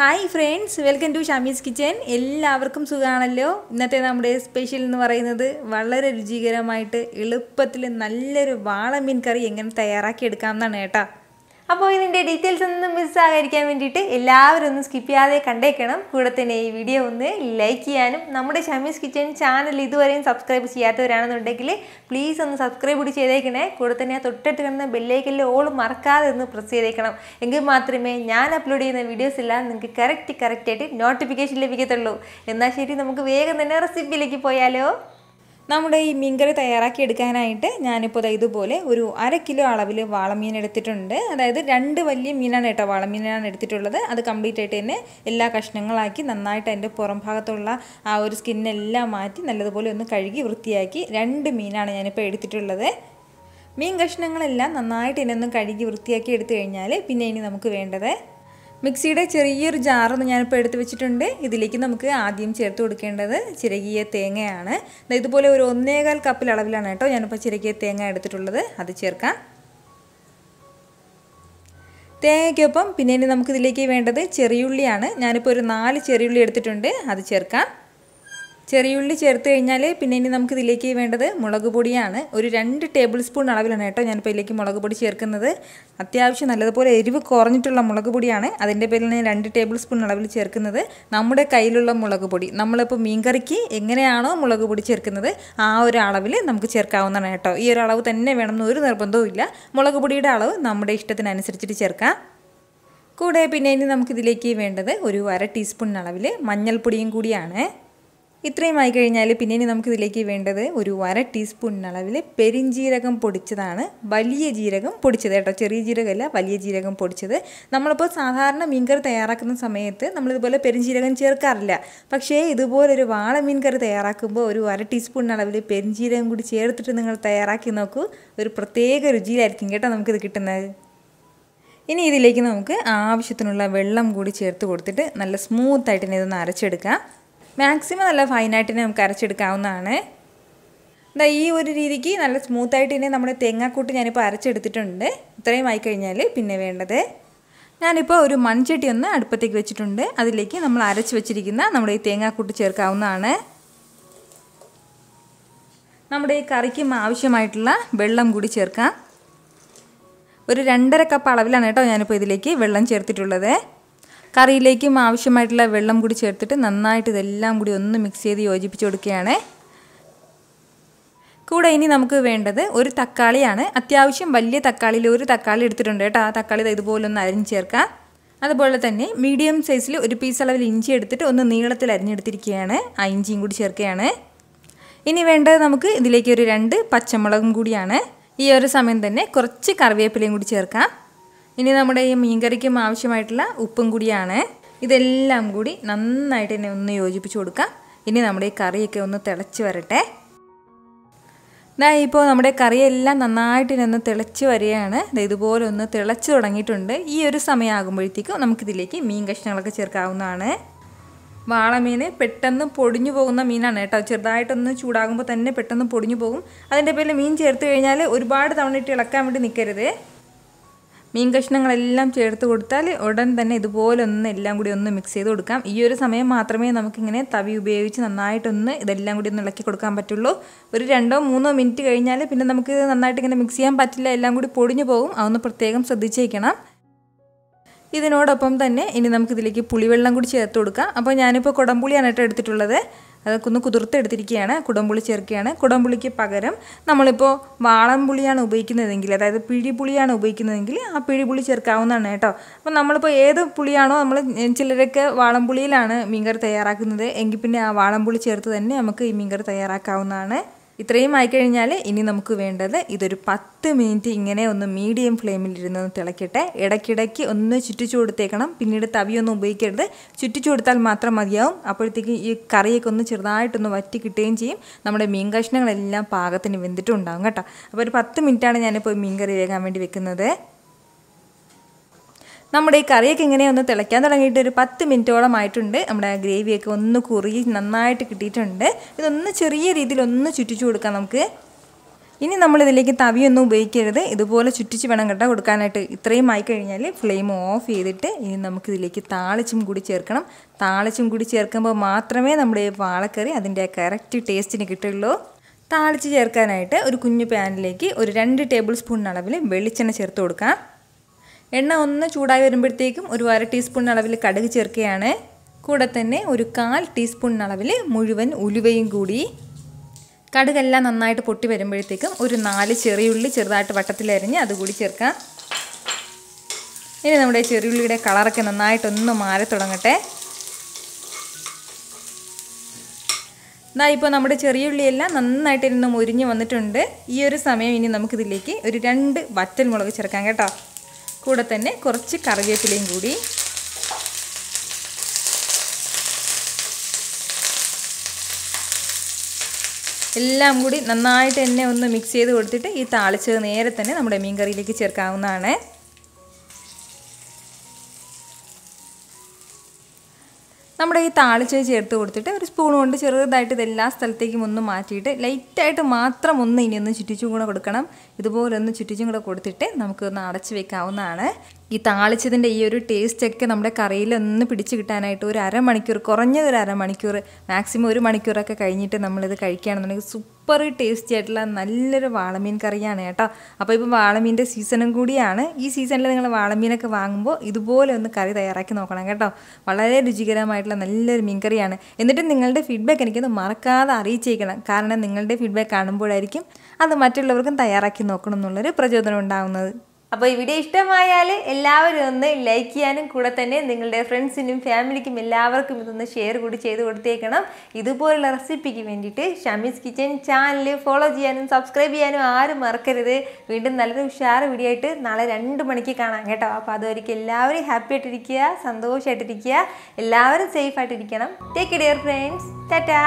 hi friends welcome to Shamees kitchen എല്ലാവർക്കും സുഖമാണല്ലോ ഇന്നത്തെ നമ്മുടെ സ്പെഷ്യൽ എന്ന് പറയുന്നത് വളരെ രുചികരമായിട്ട് എളുപ്പത്തിൽ നല്ലൊരു വാളമീൻ കറി എങ്ങനെ തയ്യാറാക്കി എടുക്കാമെന്നാണ് എന്നാണ് കേട്ടോ അപ്പോൾ ഇതിൻ്റെ ഡീറ്റെയിൽസ് ഒന്നും മിസ്സാകാതിരിക്കാൻ വേണ്ടിയിട്ട് എല്ലാവരും ഒന്ന് സ്കിപ്പ് ചെയ്യാതെ കണ്ടേക്കണം കൂടെ തന്നെ ഈ വീഡിയോ ഒന്ന് ലൈക്ക് ചെയ്യാനും നമ്മുടെ ഷമീസ് കിച്ചൺ ചാനൽ ഇതുവരെയും സബ്സ്ക്രൈബ് ചെയ്യാത്തവരാണെന്നുണ്ടെങ്കിൽ പ്ലീസ് ഒന്ന് സബ്സ്ക്രൈബ് കൂടി ചെയ്തേക്കണേ കൂടെ തന്നെ തൊട്ടടുത്ത് കിടന്ന ബെല്ലേക്കല്ല് ഓൾ മറക്കാതെ ഒന്ന് പ്രസ് ചെയ്തേക്കണം എങ്കിൽ മാത്രമേ ഞാൻ അപ്ലോഡ് ചെയ്യുന്ന വീഡിയോസ് എല്ലാം നിങ്ങൾക്ക് കറക്റ്റ് കറക്റ്റായിട്ട് നോട്ടിഫിക്കേഷൻ ലഭിക്കത്തുള്ളൂ എന്നാൽ ശരി നമുക്ക് വേഗം തന്നെ റെസിപ്പിയിലേക്ക് പോയാലോ നമ്മുടെ ഈ മീൻകറി തയ്യാറാക്കി എടുക്കാനായിട്ട് ഞാനിപ്പോൾ ഇതുപോലെ ഒരു അര കിലോ അളവിൽ വാളമീൻ എടുത്തിട്ടുണ്ട് അതായത് രണ്ട് വലിയ മീനാണ് കേട്ടോ വാളമീനാണ് എടുത്തിട്ടുള്ളത് അത് കംപ്ലീറ്റ് ആയിട്ട് തന്നെ എല്ലാ കഷ്ണങ്ങളാക്കി നന്നായിട്ട് അതിൻ്റെ പുറം ഭാഗത്തുള്ള ആ ഒരു സ്കിന്നെല്ലാം മാറ്റി നല്ലതുപോലെ ഒന്ന് കഴുകി വൃത്തിയാക്കി രണ്ട് മീനാണ് ഞാനിപ്പോൾ എടുത്തിട്ടുള്ളത് മീൻ കഷ്ണങ്ങളെല്ലാം നന്നായിട്ട് ഇതിനൊന്ന് കഴുകി വൃത്തിയാക്കി എടുത്തു കഴിഞ്ഞാൽ പിന്നെ ഇനി നമുക്ക് വേണ്ടത് മിക്സിയുടെ ചെറിയൊരു ജാറൊന്ന് ഞാനിപ്പോൾ എടുത്ത് വെച്ചിട്ടുണ്ട് ഇതിലേക്ക് നമുക്ക് ആദ്യം ചേർത്ത് കൊടുക്കേണ്ടത് ചിരകിയ തേങ്ങയാണ് ഇതുപോലെ ഒരു ഒന്നേകാൽ കപ്പിൽ അളവിലാണ് കേട്ടോ ഞാനിപ്പോൾ ചിരകിയ തേങ്ങ എടുത്തിട്ടുള്ളത് അത് ചേർക്കാം തേങ്ങയ്ക്കൊപ്പം പിന്നെ ഇനി നമുക്കിതിലേക്ക് വേണ്ടത് ചെറിയുള്ളിയാണ് ഞാനിപ്പോൾ ഒരു നാല് ചെറിയുള്ളി എടുത്തിട്ടുണ്ട് അത് ചേർക്കാം ചെറിയുള്ളി ചേർത്ത് കഴിഞ്ഞാൽ പിന്നെ ഇനി നമുക്ക് ഇതിലേക്ക് വേണ്ടത് മുളക് പൊടിയാണ് ഒരു രണ്ട് ടേബിൾ സ്പൂൺ അളവിലാണ് കേട്ടോ ഞാനിപ്പോൾ ഇതിലേക്ക് മുളക് പൊടി ചേർക്കുന്നത് അത്യാവശ്യം നല്ലതുപോലെ എരിവ് കുറഞ്ഞിട്ടുള്ള മുളക് പൊടിയാണ് അതിൻ്റെ പേരിൽ ഞാൻ രണ്ട് ടേബിൾ സ്പൂൺ അളവിൽ ചേർക്കുന്നത് നമ്മുടെ കയ്യിലുള്ള മുളക് പൊടി നമ്മളിപ്പോൾ മീൻകറിക്ക് എങ്ങനെയാണോ മുളക് പൊടി ചേർക്കുന്നത് ആ ഒരു അളവിൽ നമുക്ക് ചേർക്കാവുന്നതാണ് കേട്ടോ ഈ ഒരു അളവ് തന്നെ വേണമെന്ന് ഒരു നിർബന്ധവും ഇല്ല മുളക് പൊടിയുടെ അളവ് നമ്മുടെ ഇഷ്ടത്തിനനുസരിച്ചിട്ട് ചേർക്കാം കൂടെ പിന്നെ ഇനി നമുക്കിതിലേക്ക് വേണ്ടത് ഒരു അര ടീസ്പൂൺ അളവിൽ മഞ്ഞൾപ്പൊടിയും കൂടിയാണ് ഇത്രയും ആയി കഴിഞ്ഞാൽ പിന്നെ ഇനി നമുക്കിതിലേക്ക് വേണ്ടത് ഒരു അര ടീസ്പൂൺ അളവിൽ പെരിഞ്ജീരകം പൊടിച്ചതാണ് വലിയ ജീരകം പൊടിച്ചത് കേട്ടോ ചെറിയ ജീരകമല്ല വലിയ ജീരകം പൊടിച്ചത് നമ്മളിപ്പോൾ സാധാരണ മീൻകറി തയ്യാറാക്കുന്ന സമയത്ത് നമ്മളിതുപോലെ പെരിഞ്ജീരകം ചേർക്കാറില്ല പക്ഷേ ഇതുപോലൊരു വാള മീൻകറി തയ്യാറാക്കുമ്പോൾ ഒരു അര ടീസ്പൂൺ അളവിൽ പെരിഞ്ജീരകം കൂടി ചേർത്തിട്ട് നിങ്ങൾ തയ്യാറാക്കി നോക്കൂ ഒരു പ്രത്യേക രുചിയിലായിരിക്കും കേട്ടോ നമുക്കിത് കിട്ടുന്നത് ഇനി ഇതിലേക്ക് നമുക്ക് ആവശ്യത്തിനുള്ള വെള്ളം കൂടി ചേർത്ത് കൊടുത്തിട്ട് നല്ല സ്മൂത്തായിട്ട് ഇനി ഇതൊന്ന് അരച്ചെടുക്കാം മാക്സിമം നല്ല ഫൈനായിട്ട് നമുക്ക് അരച്ചെടുക്കാവുന്നതാണ് എന്താ ഈ ഒരു രീതിക്ക് നല്ല സ്മൂത്തായിട്ട് ഇനി നമ്മുടെ തേങ്ങാക്കൂട്ട് ഞാനിപ്പോൾ അരച്ചെടുത്തിട്ടുണ്ട് ഇത്രയും ആയി കഴിഞ്ഞാൽ പിന്നെ വേണ്ടത് ഞാനിപ്പോൾ ഒരു മൺചട്ടി ഒന്ന് അടുപ്പത്തേക്ക് വെച്ചിട്ടുണ്ട് അതിലേക്ക് നമ്മൾ അരച്ച് വെച്ചിരിക്കുന്ന നമ്മുടെ ഈ തേങ്ങാക്കൂട്ട് ചേർക്കാവുന്നതാണ് നമ്മുടെ ഈ കറിക്കും ആവശ്യമായിട്ടുള്ള വെള്ളം കൂടി ചേർക്കാം ഒരു രണ്ടര കപ്പ് അളവിലാണ് കേട്ടോ ഞാനിപ്പോൾ ഇതിലേക്ക് വെള്ളം ചേർത്തിട്ടുള്ളത് കറിയിലേക്കും ആവശ്യമായിട്ടുള്ള വെള്ളം കൂടി ചേർത്തിട്ട് നന്നായിട്ട് ഇതെല്ലാം കൂടി ഒന്ന് മിക്സ് ചെയ്ത് യോജിപ്പിച്ച് കൊടുക്കുകയാണ് കൂടെ ഇനി നമുക്ക് വേണ്ടത് ഒരു തക്കാളിയാണ് അത്യാവശ്യം വലിയ തക്കാളിയിൽ ഒരു തക്കാളി എടുത്തിട്ടുണ്ട് കേട്ടോ ആ തക്കാളി ഇതുപോലെ ഒന്ന് അരിഞ്ഞ് ചേർക്കാം അതുപോലെ തന്നെ മീഡിയം സൈസിൽ ഒരു പീസ് അളവിൽ ഇഞ്ചി എടുത്തിട്ട് ഒന്ന് നീളത്തിൽ അരിഞ്ഞെടുത്തിരിക്കുകയാണ് ആ ഇഞ്ചിയും കൂടി ചേർക്കുകയാണ് ഇനി വേണ്ടത് നമുക്ക് ഇതിലേക്ക് ഒരു രണ്ട് പച്ചമുളകും കൂടിയാണ് ഈ ഒരു സമയം തന്നെ കുറച്ച് കറിവേപ്പിലയും കൂടി ചേർക്കാം ഇനി നമ്മുടെ ഈ മീൻകറിക്കും ആവശ്യമായിട്ടുള്ള ഉപ്പും കൂടിയാണ് ഇതെല്ലാം കൂടി നന്നായിട്ട് തന്നെ ഒന്ന് യോജിപ്പിച്ച് കൊടുക്കാം ഇനി നമ്മുടെ ഈ കറിയൊക്കെ ഒന്ന് തിളച്ച് വരട്ടെ ദാ ഇപ്പോൾ നമ്മുടെ കറിയെല്ലാം നന്നായിട്ട് ഒന്ന് തിളച്ച് വരികയാണ് ഇതുപോലെ ഒന്ന് തിളച്ച് തുടങ്ങിയിട്ടുണ്ട് ഈ ഒരു സമയമാകുമ്പോഴത്തേക്കും നമുക്കിതിലേക്ക് മീൻ കഷ്ണങ്ങളൊക്കെ ചേർക്കാവുന്നതാണ് വാളമീൻ പെട്ടെന്ന് പൊടിഞ്ഞു പോകുന്ന മീനാണ് കേട്ടോ ചെറുതായിട്ടൊന്ന് ചൂടാകുമ്പോൾ തന്നെ പെട്ടെന്ന് പൊടിഞ്ഞു പോകും അതിൻ്റെ പേരിൽ മീൻ ചേർത്ത് കഴിഞ്ഞാൽ ഒരുപാട് തവണ ഇട്ട് ഇളക്കാൻ വേണ്ടി നിൽക്കരുത് മീൻ കഷ്ണങ്ങളെല്ലാം ചേർത്ത് കൊടുത്താൽ ഉടൻ തന്നെ ഇതുപോലെ ഒന്ന് എല്ലാം കൂടി ഒന്ന് മിക്സ് ചെയ്ത് കൊടുക്കാം ഈ ഒരു സമയം മാത്രമേ നമുക്കിങ്ങനെ തവി ഉപയോഗിച്ച് നന്നായിട്ടൊന്ന് ഇതെല്ലാം കൂടി ഒന്ന് ഇളക്കി കൊടുക്കാൻ പറ്റുള്ളൂ ഒരു രണ്ടോ മൂന്നോ മിനിറ്റ് കഴിഞ്ഞാൽ പിന്നെ നമുക്ക് നന്നായിട്ട് ഇങ്ങനെ മിക്സ് ചെയ്യാൻ പറ്റില്ല എല്ലാം കൂടി പൊടിഞ്ഞു പോകും അതൊന്ന് പ്രത്യേകം ശ്രദ്ധിച്ചേക്കണം ഇതിനോടൊപ്പം തന്നെ ഇനി നമുക്കിതിലേക്ക് പുളിവെള്ളം കൂടി ചേർത്ത് കൊടുക്കാം അപ്പോൾ ഞാനിപ്പോൾ കുടംപുളിയാണ് കേട്ടോ എടുത്തിട്ടുള്ളത് അതൊക്കെ ഒന്ന് കുതിർത്തെടുത്തിരിക്കുകയാണ് കുടംപുളി ചേർക്കുകയാണ് കുടംപുളിക്ക് പകരം നമ്മളിപ്പോൾ വാളൻപുളിയാണ് ഉപയോഗിക്കുന്നതെങ്കിൽ അതായത് പിഴിപുളിയാണ് ഉപയോഗിക്കുന്നതെങ്കിൽ ആ പിഴിപുളി ചേർക്കാവുന്നതാണ് കേട്ടോ അപ്പോൾ നമ്മളിപ്പോൾ ഏത് പുളിയാണോ നമ്മൾ ചിലരൊക്കെ വാളൻപുളിയിലാണ് മീൻകറി തയ്യാറാക്കുന്നത് എങ്കിൽ പിന്നെ ആ വാളൻപുളി ചേർത്ത് തന്നെ നമുക്ക് ഈ മീൻകറി തയ്യാറാക്കാവുന്നതാണ് ഇത്രയും ആയിക്കഴിഞ്ഞാൽ ഇനി നമുക്ക് വേണ്ടത് ഇതൊരു പത്ത് മിനിറ്റ് ഇങ്ങനെ ഒന്ന് മീഡിയം ഫ്ലെയിമിൽ ഇരുന്ന് തിളക്കട്ടെ ഇടയ്ക്കിടയ്ക്ക് ഒന്ന് ചുറ്റിച്ചു കൊടുത്തേക്കണം പിന്നീട് തവിയൊന്നും ഉപയോഗിക്കരുത് ചുറ്റിച്ചു കൊടുത്താൽ മാത്രം മതിയാവും അപ്പോഴത്തേക്കും ഈ കറിയൊക്കെ ഒന്ന് ചെറുതായിട്ടൊന്ന് വറ്റി കിട്ടുകയും ചെയ്യും നമ്മുടെ മീൻ കഷ്ണങ്ങളെല്ലാം പാകത്തിന് വെന്തിട്ടുണ്ടാകും കേട്ടോ അപ്പോൾ ഒരു പത്ത് മിനിറ്റാണ് ഞാനിപ്പോൾ മീൻ കറി വേകാൻ വേണ്ടി വെക്കുന്നത് നമ്മുടെ ഈ കറിയൊക്കെ ഇങ്ങനെ ഒന്ന് തിളയ്ക്കാൻ തുടങ്ങിയിട്ട് ഒരു പത്ത് മിനിറ്റോളം ആയിട്ടുണ്ട് നമ്മുടെ ഗ്രേവിയൊക്കെ ഒന്ന് കുറുകി നന്നായിട്ട് കിട്ടിയിട്ടുണ്ട് ഇതൊന്ന് ചെറിയ രീതിയിൽ ഒന്ന് ചുറ്റിച്ചു കൊടുക്കാം നമുക്ക് ഇനി നമ്മളിതിലേക്ക് തവിയൊന്നും ഉപയോഗിക്കരുത് ഇതുപോലെ ചുറ്റിച്ച് വേണം കേട്ടോ കൊടുക്കാനായിട്ട് ഇത്രയും ആയി കഴിഞ്ഞാൽ ഫ്ലെയിം ഓഫ് ചെയ്തിട്ട് ഇനി നമുക്കിതിലേക്ക് താളിച്ചും കൂടി ചേർക്കണം താളിച്ചും കൂടി ചേർക്കുമ്പോൾ മാത്രമേ നമ്മുടെ വാളക്കറി അതിൻ്റെ കറക്റ്റ് ടേസ്റ്റിന് കിട്ടുള്ളൂ താളിച്ച് ചേർക്കാനായിട്ട് ഒരു കുഞ്ഞു പാനിലേക്ക് ഒരു രണ്ട് ടേബിൾ സ്പൂൺ വെളിച്ചെണ്ണ ചേർത്ത് കൊടുക്കാം എണ്ണ ഒന്ന് ചൂടായി വരുമ്പോഴത്തേക്കും ഒരു അര ടീസ്പൂൺ അളവിൽ കടുക് ചേർക്കുകയാണ് കൂടെ തന്നെ ഒരു കാൽ ടീസ്പൂൺ അളവിൽ മുഴുവൻ ഉലുവയും കൂടി കടുകെല്ലാം നന്നായിട്ട് പൊട്ടി വരുമ്പോഴത്തേക്കും ഒരു നാല് ചെറിയുള്ളി ചെറുതായിട്ട് വട്ടത്തിലരിഞ്ഞ് അതുകൂടി ചേർക്കാം ഇനി നമ്മുടെ ചെറിയുള്ളിയുടെ കളറൊക്കെ നന്നായിട്ടൊന്ന് മാറി തുടങ്ങട്ടെ എന്നാൽ ഇപ്പോൾ നമ്മുടെ ചെറിയ ഉള്ളിയെല്ലാം നന്നായിട്ട് ഇരുന്ന് മുരിഞ്ഞ് വന്നിട്ടുണ്ട് ഈ ഒരു സമയം ഇനി നമുക്കിതിലേക്ക് ഒരു രണ്ട് വറ്റൽ മുളക് ചേർക്കാം കേട്ടോ കൂടെ തന്നെ കുറച്ച് കറിവേപ്പിലയും കൂടി എല്ലാം കൂടി നന്നായിട്ട് തന്നെ ഒന്ന് മിക്സ് ചെയ്ത് കൊടുത്തിട്ട് ഈ താളിച്ചത് നേരെ തന്നെ നമ്മുടെ മീൻ കറിയിലേക്ക് ചേർക്കാവുന്നതാണ് നമ്മുടെ ഈ താളിച്ച് ചേർത്ത് കൊടുത്തിട്ട് ഒരു സ്പൂൺ കൊണ്ട് ചെറുതായിട്ട് ഇത് എല്ലാ സ്ഥലത്തേക്കും ഒന്ന് മാറ്റിയിട്ട് ലൈറ്റായിട്ട് മാത്രം ഒന്ന് ഇനി ഒന്ന് ചുറ്റിച്ചും കൂടെ കൊടുക്കണം ഇതുപോലെ ഒന്ന് ചുറ്റിച്ചും കൂടെ കൊടുത്തിട്ട് നമുക്കൊന്ന് അടച്ച് വെക്കാവുന്നതാണ് ഈ താളിച്ചതിൻ്റെ ഈ ഒരു ടേസ്റ്റൊക്കെ നമ്മുടെ കറിയിൽ ഒന്ന് പിടിച്ച് കിട്ടാനായിട്ട് ഒരു അരമണിക്കൂർ കുറഞ്ഞത് ഒരു അരമണിക്കൂർ മാക്സിമം ഒരു മണിക്കൂറൊക്കെ കഴിഞ്ഞിട്ട് നമ്മളിത് കഴിക്കുകയാണെന്നുണ്ടെങ്കിൽ സൂപ്പർ ടേസ്റ്റി ആയിട്ടുള്ള നല്ലൊരു വാളമീൻ കറിയാണ് കേട്ടോ അപ്പോൾ ഇപ്പോൾ വാളമീൻ്റെ സീസണും കൂടിയാണ് ഈ സീസണിൽ നിങ്ങൾ വാളമീനൊക്കെ വാങ്ങുമ്പോൾ ഇതുപോലെ ഒന്ന് കറി തയ്യാറാക്കി നോക്കണം കേട്ടോ വളരെ രുചികരമായിട്ടുള്ള നല്ലൊരു മീൻകറിയാണ് എന്നിട്ടും നിങ്ങളുടെ ഫീഡ്ബാക്ക് എനിക്കൊന്ന് മറക്കാതെ അറിയിച്ചേക്കണം കാരണം നിങ്ങളുടെ ഫീഡ്ബാക്ക് കാണുമ്പോഴായിരിക്കും അത് മറ്റുള്ളവർക്കും തയ്യാറാക്കി നോക്കണം എന്നുള്ളൊരു പ്രചോദനം ഉണ്ടാകുന്നത് അപ്പോൾ ഈ വീഡിയോ ഇഷ്ടമായാൽ എല്ലാവരും ഒന്ന് ലൈക്ക് ചെയ്യാനും കൂടെ തന്നെ നിങ്ങളുടെ ഫ്രണ്ട്സിനും ഫാമിലിക്കും എല്ലാവർക്കും ഇതൊന്ന് ഷെയർ കൂടി ചെയ്ത് കൊടുത്തേക്കണം ഇതുപോലുള്ള റെസിപ്പിക്ക് വേണ്ടിയിട്ട് ഷമീസ് കിച്ചൻ ചാനൽ ഫോളോ ചെയ്യാനും സബ്സ്ക്രൈബ് ചെയ്യാനും ആരും മറക്കരുത് വീണ്ടും നല്ലൊരു ഉഷാറ് വീഡിയോ ആയിട്ട് നാളെ രണ്ട് മണിക്ക് കാണാം കേട്ടോ അപ്പോൾ അതുവരെയ്ക്കും എല്ലാവരും ഹാപ്പി ആയിട്ടിരിക്കുക സന്തോഷമായിട്ടിരിക്കുക എല്ലാവരും സേഫ് ആയിട്ടിരിക്കണം ടേക്ക് കെയർ ഫ്രണ്ട്സ് ടാറ്റാ